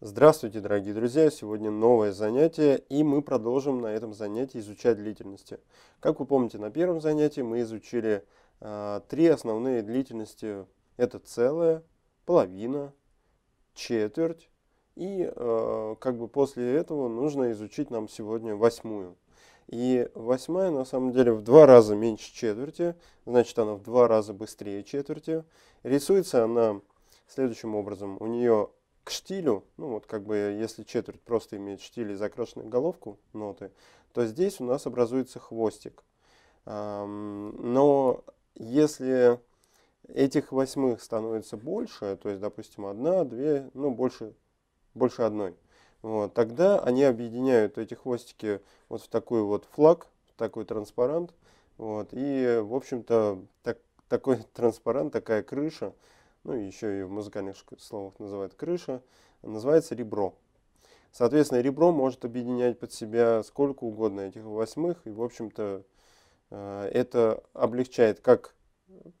Здравствуйте, дорогие друзья! Сегодня новое занятие, и мы продолжим на этом занятии изучать длительности. Как вы помните, на первом занятии мы изучили э, три основные длительности. Это целая, половина, четверть, и э, как бы после этого нужно изучить нам сегодня восьмую. И восьмая на самом деле в два раза меньше четверти, значит она в два раза быстрее четверти. Рисуется она следующим образом. У нее к штилю, ну вот как бы если четверть просто имеет штиль и закрашенную головку ноты, то здесь у нас образуется хвостик. Но если этих восьмых становится больше, то есть, допустим, одна, две, ну, больше, больше одной, вот, тогда они объединяют эти хвостики вот в такой вот флаг, в такой транспарант, вот, и, в общем-то, так, такой транспарант, такая крыша, ну еще и в музыкальных словах называют крыша, называется ребро. Соответственно, ребро может объединять под себя сколько угодно этих восьмых, и, в общем-то, э, это облегчает как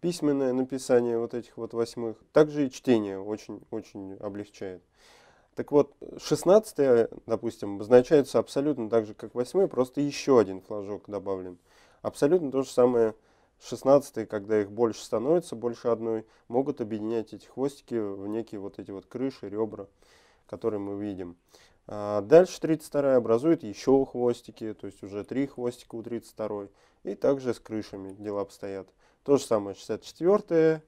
письменное написание вот этих вот восьмых, так же и чтение очень-очень облегчает. Так вот, 16 допустим, обозначается абсолютно так же, как восьмые, просто еще один флажок добавлен. Абсолютно то же самое 16 когда их больше становится, больше одной, могут объединять эти хвостики в некие вот эти вот крыши, ребра, которые мы видим. А дальше 32 образует еще хвостики, то есть уже три хвостика у 32. И также с крышами дела обстоят. То же самое 64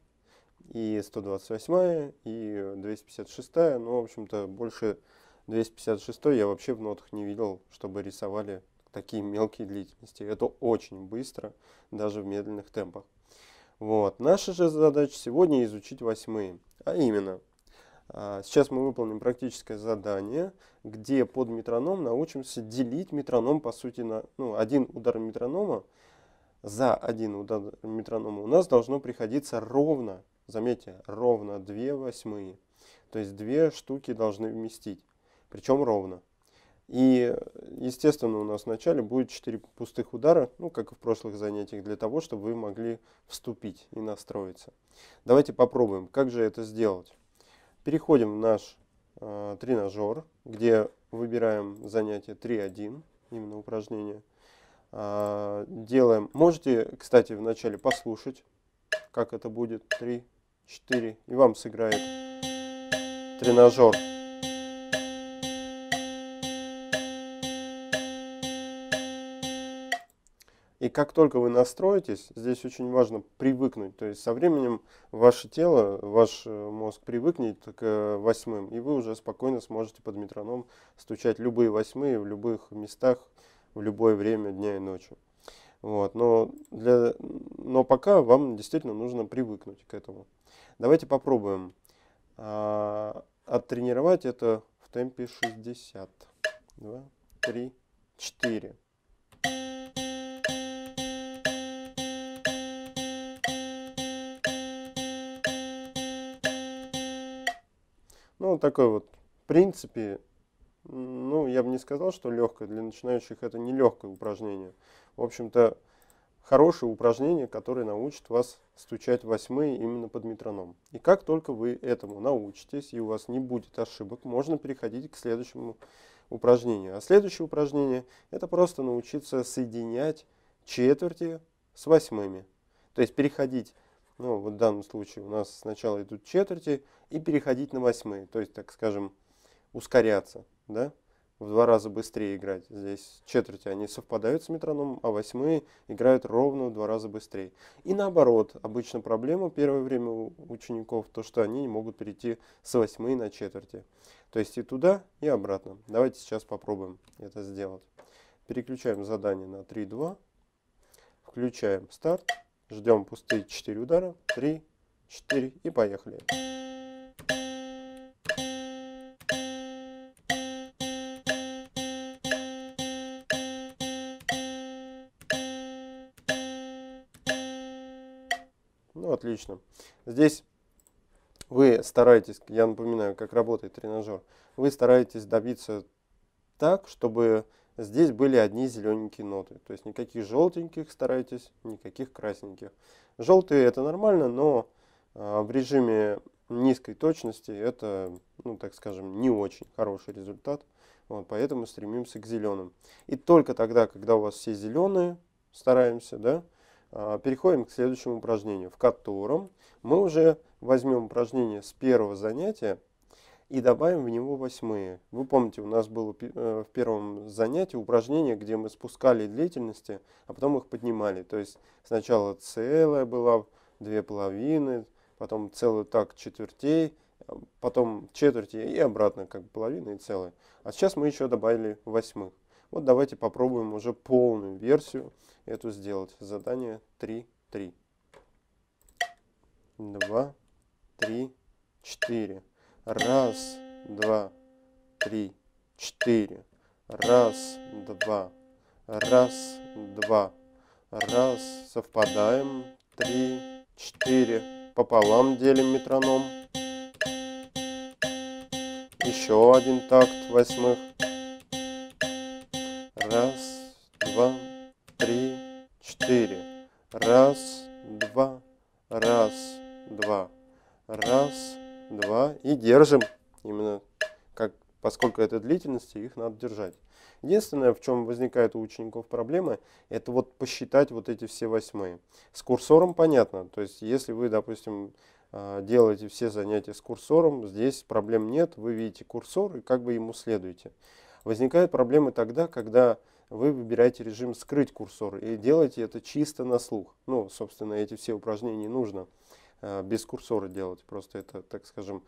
и 128 и 256. Ну, в общем-то, больше 256 я вообще в нотах не видел, чтобы рисовали такие мелкие длительности. Это очень быстро, даже в медленных темпах. Вот. Наша же задача сегодня изучить восьмые. А именно, а, сейчас мы выполним практическое задание, где под метроном научимся делить метроном, по сути, на ну, один удар метронома. За один удар метронома у нас должно приходиться ровно, заметьте, ровно две восьмые. То есть две штуки должны вместить, причем ровно. И, естественно, у нас в начале будет 4 пустых удара, ну, как и в прошлых занятиях, для того, чтобы вы могли вступить и настроиться. Давайте попробуем, как же это сделать. Переходим в наш э, тренажер, где выбираем занятие 3.1, именно упражнение. Э, делаем, можете, кстати, вначале послушать, как это будет, 3, 4, и вам сыграет тренажер. И как только вы настроитесь, здесь очень важно привыкнуть. То есть со временем ваше тело, ваш э, мозг привыкнет к э, восьмым, и вы уже спокойно сможете под метроном стучать любые восьмые в любых местах, в любое время дня и ночи. Вот, но, для, но пока вам действительно нужно привыкнуть к этому. Давайте попробуем а, оттренировать это в темпе 60. 2, 3, 4. Ну, такой вот, в принципе, ну, я бы не сказал, что легкое. Для начинающих это не легкое упражнение. В общем-то, хорошее упражнение, которое научит вас стучать восьмые именно под метроном. И как только вы этому научитесь и у вас не будет ошибок, можно переходить к следующему упражнению. А следующее упражнение это просто научиться соединять четверти с восьмыми. То есть переходить ну, вот в данном случае у нас сначала идут четверти, и переходить на восьмые, то есть, так скажем, ускоряться, да, в два раза быстрее играть. Здесь четверти, они совпадают с метрономом, а восьмые играют ровно в два раза быстрее. И наоборот, обычно проблема первое время у учеников, то, что они не могут перейти с восьмые на четверти. То есть и туда, и обратно. Давайте сейчас попробуем это сделать. Переключаем задание на 3-2. Включаем старт. Ждем пустые 4 удара. 3, 4 и поехали. Ну, отлично. Здесь вы стараетесь, я напоминаю, как работает тренажер, вы стараетесь добиться так, чтобы Здесь были одни зелененькие ноты, то есть никаких желтеньких старайтесь, никаких красненьких. Желтые это нормально, но а, в режиме низкой точности это, ну так скажем, не очень хороший результат. Вот, поэтому стремимся к зеленым. И только тогда, когда у вас все зеленые, стараемся, да, а, переходим к следующему упражнению, в котором мы уже возьмем упражнение с первого занятия, и добавим в него восьмые. Вы помните, у нас было э, в первом занятии упражнение, где мы спускали длительности, а потом их поднимали. То есть сначала целая была, две половины, потом целую так четвертей, а потом четверти и обратно, как половина и целая. А сейчас мы еще добавили восьмых. Вот давайте попробуем уже полную версию эту сделать. Задание 3, 3. 2, 3, 4. Раз, два, три, четыре. Раз, два. Раз, два. Раз. Совпадаем. Три, четыре. Пополам делим метроном. Еще один такт восьмых. Раз, два, три, четыре. Раз, два, раз, два. Раз, два и держим. Именно как, поскольку это длительности, их надо держать. Единственное, в чем возникает у учеников проблема, это вот посчитать вот эти все восьмые. С курсором понятно, то есть если вы, допустим, а, делаете все занятия с курсором, здесь проблем нет, вы видите курсор и как бы ему следуете. Возникают проблемы тогда, когда вы выбираете режим «Скрыть курсор» и делаете это чисто на слух. Ну, собственно, эти все упражнения нужно. Э, без курсора делать. Просто это, так скажем,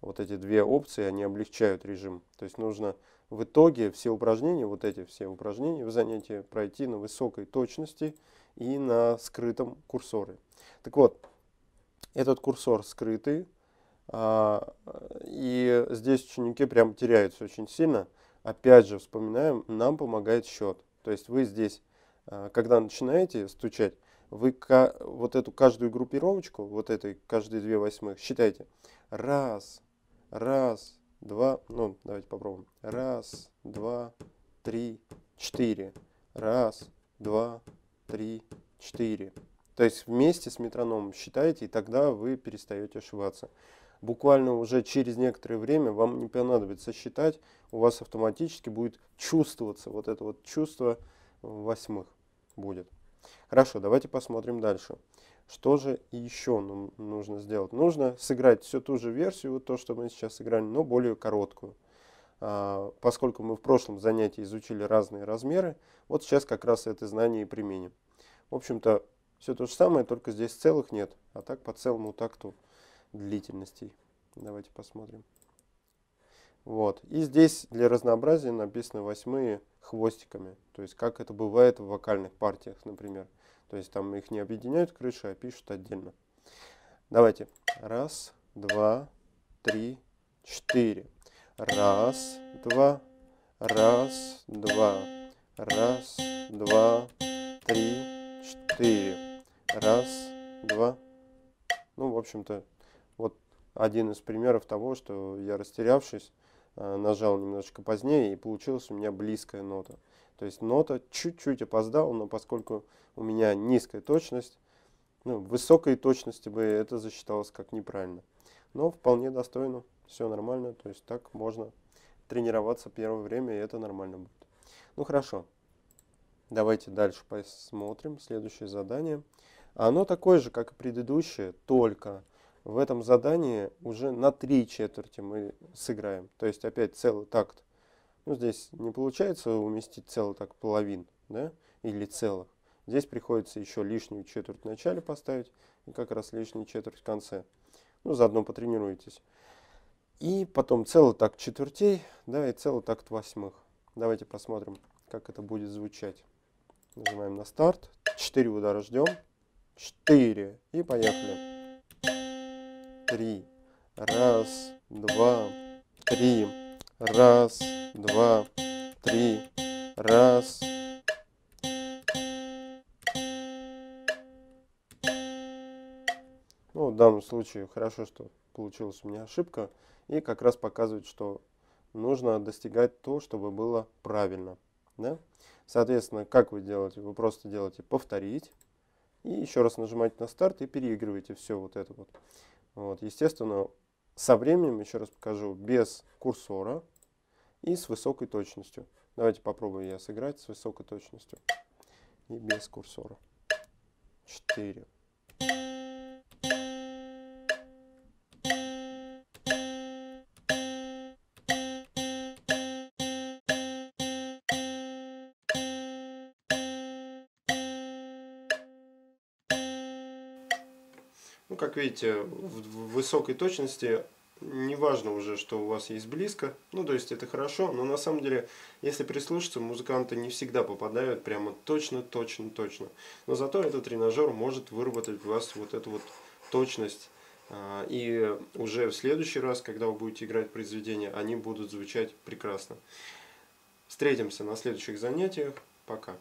вот эти две опции, они облегчают режим. То есть нужно в итоге все упражнения, вот эти все упражнения в занятии пройти на высокой точности и на скрытом курсоре. Так вот, этот курсор скрытый, а, и здесь ученики прям теряются очень сильно. Опять же, вспоминаем, нам помогает счет. То есть вы здесь, а, когда начинаете стучать, вы вот эту каждую группировочку, вот этой каждые две восьмых, считайте. Раз, раз, два, ну давайте попробуем. Раз, два, три, четыре. Раз, два, три, четыре. То есть вместе с метрономом считаете, и тогда вы перестаете ошибаться. Буквально уже через некоторое время вам не понадобится считать, у вас автоматически будет чувствоваться вот это вот чувство восьмых будет. Хорошо, давайте посмотрим дальше. Что же еще нам нужно сделать? Нужно сыграть всю ту же версию, вот то, что мы сейчас играли, но более короткую. А, поскольку мы в прошлом занятии изучили разные размеры, вот сейчас как раз это знание и применим. В общем-то, все то же самое, только здесь целых нет, а так по целому такту длительностей. Давайте посмотрим. Вот. И здесь для разнообразия написано восьмые хвостиками. То есть как это бывает в вокальных партиях, например. То есть там их не объединяют крыши, а пишут отдельно. Давайте. Раз, два, три, четыре. Раз, два, раз, два, раз, два, три, четыре. Раз, два. Ну, в общем-то, вот один из примеров того, что я растерявшись, Э, нажал немножечко позднее, и получилась у меня близкая нота. То есть нота чуть-чуть опоздала, но поскольку у меня низкая точность, ну, высокой точности бы это засчиталось как неправильно. Но вполне достойно, все нормально, то есть так можно тренироваться первое время, и это нормально будет. Ну хорошо, давайте дальше посмотрим следующее задание. Оно такое же, как и предыдущее, только в этом задании уже на три четверти мы сыграем. То есть опять целый такт. Ну, здесь не получается уместить целый такт половин, да, или целых. Здесь приходится еще лишнюю четверть в начале поставить и как раз лишнюю четверть в конце. Ну, заодно потренируйтесь. И потом целый такт четвертей, да, и целый такт восьмых. Давайте посмотрим, как это будет звучать. Нажимаем на старт. Четыре удара ждем. Четыре И поехали три. Раз, два, три. Раз, два, три. Раз. Ну, в данном случае хорошо, что получилась у меня ошибка. И как раз показывает, что нужно достигать то, чтобы было правильно. Да? Соответственно, как вы делаете? Вы просто делаете повторить. И еще раз нажимаете на старт и переигрываете все вот это вот. Вот, естественно, со временем, еще раз покажу, без курсора и с высокой точностью. Давайте попробую я сыграть с высокой точностью и без курсора. 4. как видите, в высокой точности не важно уже, что у вас есть близко. Ну, то есть это хорошо, но на самом деле, если прислушаться, музыканты не всегда попадают прямо точно, точно, точно. Но зато этот тренажер может выработать у вас вот эту вот точность. А, и уже в следующий раз, когда вы будете играть произведения, они будут звучать прекрасно. Встретимся на следующих занятиях. Пока.